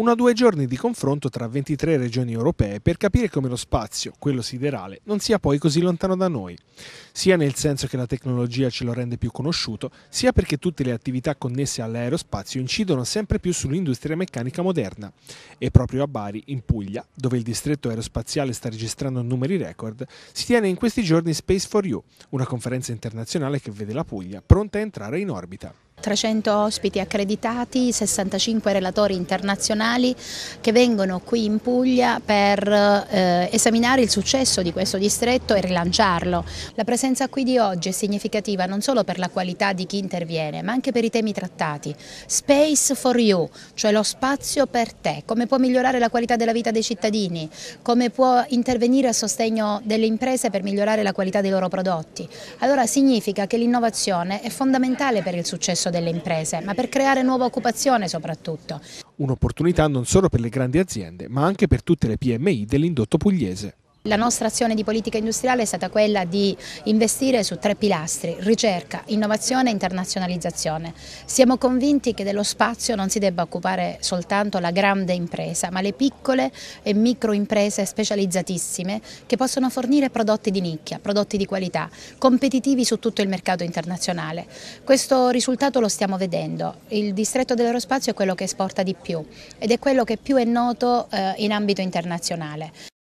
uno o due giorni di confronto tra 23 regioni europee per capire come lo spazio, quello siderale, non sia poi così lontano da noi, sia nel senso che la tecnologia ce lo rende più conosciuto, sia perché tutte le attività connesse all'aerospazio incidono sempre più sull'industria meccanica moderna. E proprio a Bari, in Puglia, dove il distretto aerospaziale sta registrando numeri record, si tiene in questi giorni Space for You, una conferenza internazionale che vede la Puglia pronta a entrare in orbita. 300 ospiti accreditati, 65 relatori internazionali che vengono qui in Puglia per eh, esaminare il successo di questo distretto e rilanciarlo. La presenza qui di oggi è significativa non solo per la qualità di chi interviene, ma anche per i temi trattati. Space for you, cioè lo spazio per te, come può migliorare la qualità della vita dei cittadini, come può intervenire a sostegno delle imprese per migliorare la qualità dei loro prodotti. Allora significa che l'innovazione è fondamentale per il successo rilancio delle imprese, ma per creare nuova occupazione soprattutto. Un'opportunità non solo per le grandi aziende, ma anche per tutte le PMI dell'indotto pugliese. La nostra azione di politica industriale è stata quella di investire su tre pilastri, ricerca, innovazione e internazionalizzazione. Siamo convinti che dello spazio non si debba occupare soltanto la grande impresa, ma le piccole e micro imprese specializzatissime che possono fornire prodotti di nicchia, prodotti di qualità, competitivi su tutto il mercato internazionale. Questo risultato lo stiamo vedendo. Il distretto dell'aerospazio è quello che esporta di più ed è quello che più è noto eh, in ambito internazionale.